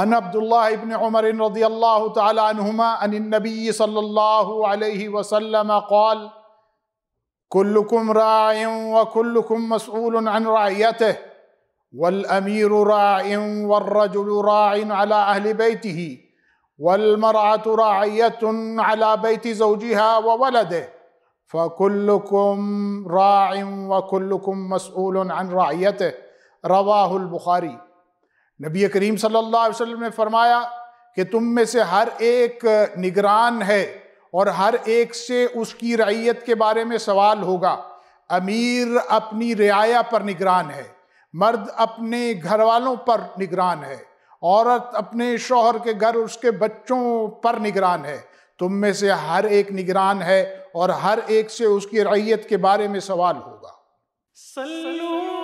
عن عبد الله بن عمر رضي الله تعالى عنهما عن النبي صلى الله عليه وسلم قال كلكم راع وكلكم مسؤول عن رعيته والامير راع والرجل راع على اهل بيته والمراه راعيه على بيت زوجها وولده فكلكم راع وكلكم مسؤول عن رعيته رواه البخاري नबी करीम सल्लल्लाहु अलैहि ने फरमाया कि तुम में से हर एक निगरान है और हर एक से उसकी रईयत के बारे में सवाल होगा अमीर अपनी रियाया पर निगरान है मर्द अपने घर वालों पर निगरान है औरत अपने शोहर के घर उसके बच्चों पर निगरान है तुम में से हर एक निगरान है और हर एक से उसकी रईयत के बारे में सवाल होगा सल्लू